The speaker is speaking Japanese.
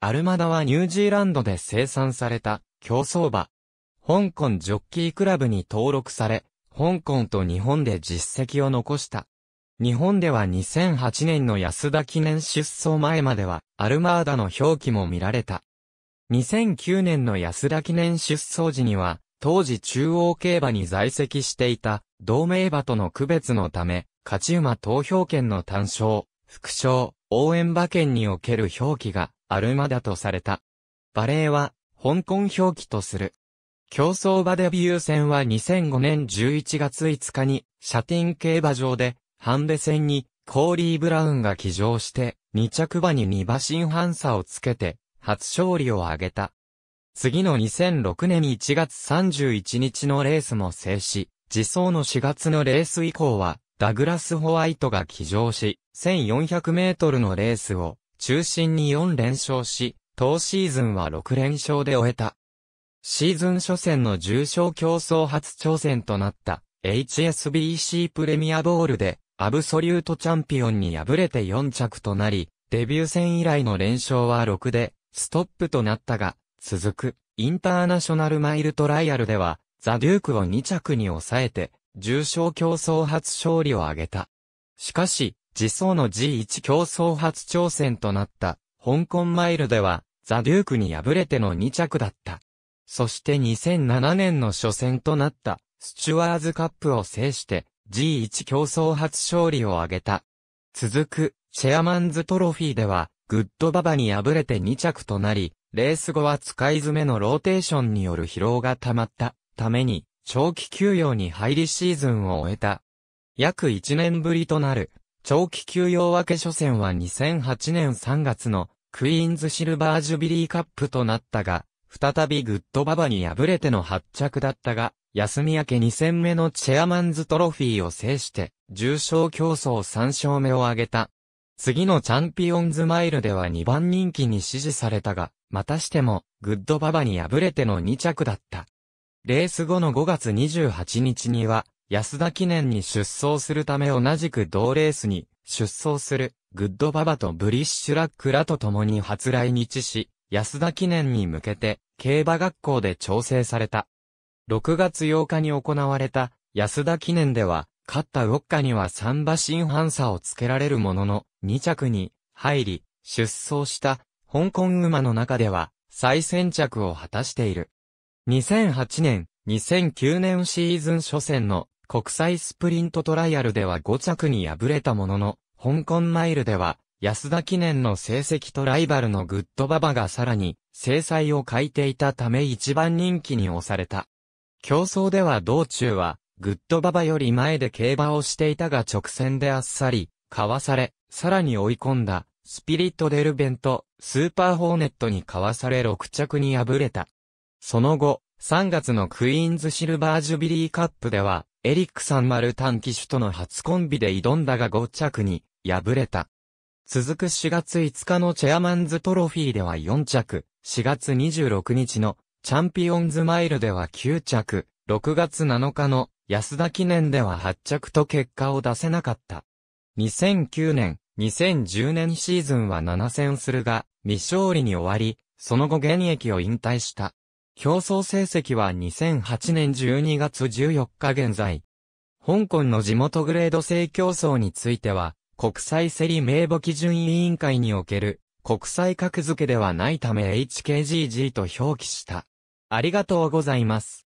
アルマダはニュージーランドで生産された競争馬。香港ジョッキークラブに登録され、香港と日本で実績を残した。日本では2008年の安田記念出走前までは、アルマーダの表記も見られた。2009年の安田記念出走時には、当時中央競馬に在籍していた、同盟馬との区別のため、勝ち馬投票権の単勝、副賞、応援馬券における表記がアルマダとされた。バレーは、香港表記とする。競争馬デビュー戦は2005年11月5日に、シャティン競馬場で、ハンデ戦に、コーリー・ブラウンが騎乗して、2着馬に2馬身半差をつけて、初勝利を挙げた。次の2006年1月31日のレースも制し、自走の4月のレース以降は、ダグラス・ホワイトが騎乗し、1400メートルのレースを、中心に4連勝し、当シーズンは6連勝で終えた。シーズン初戦の重賞競争初挑戦となった HSBC プレミアボールでアブソリュートチャンピオンに敗れて4着となり、デビュー戦以来の連勝は6で、ストップとなったが、続く、インターナショナルマイルトライアルでは、ザ・デュークを2着に抑えて、重賞競争初勝利を挙げた。しかし、自走の G1 競争初挑戦となった、香港マイルでは、ザ・デュークに敗れての2着だった。そして2007年の初戦となった、スチュワーズカップを制して、G1 競争初勝利を挙げた。続く、チェアマンズトロフィーでは、グッドババに敗れて2着となり、レース後は使い詰めのローテーションによる疲労が溜まったために、長期休養に入りシーズンを終えた。約1年ぶりとなる長期休養明け初戦は2008年3月のクイーンズシルバージュビリーカップとなったが、再びグッドババに敗れての発着だったが、休み明け2戦目のチェアマンズトロフィーを制して、重賞競争3勝目を挙げた。次のチャンピオンズマイルでは2番人気に支持されたが、またしても、グッドババに敗れての2着だった。レース後の5月28日には、安田記念に出走するため同じく同レースに出走するグッドババとブリッシュラックらと共に初来日し、安田記念に向けて競馬学校で調整された。6月8日に行われた安田記念では、勝ったウォッカには3馬身半差をつけられるものの、2着に入り、出走した香港馬の中では最先着を果たしている。2008年、2009年シーズン初戦の国際スプリントトライアルでは5着に敗れたものの、香港マイルでは、安田記念の成績とライバルのグッドババがさらに、制裁を欠いていたため一番人気に押された。競争では道中は、グッドババより前で競馬をしていたが直線であっさり、かわされ、さらに追い込んだ、スピリットデルベント、スーパーホーネットにかわされ6着に敗れた。その後、3月のクイーンズシルバージュビリーカップでは、エリックさん・マルタン騎手との初コンビで挑んだが5着に敗れた。続く4月5日のチェアマンズトロフィーでは4着、4月26日のチャンピオンズマイルでは9着、6月7日の安田記念では8着と結果を出せなかった。2009年、2010年シーズンは7戦するが、未勝利に終わり、その後現役を引退した。競争成績は2008年12月14日現在。香港の地元グレード制競争については、国際競り名簿基準委員会における国際格付けではないため HKGG と表記した。ありがとうございます。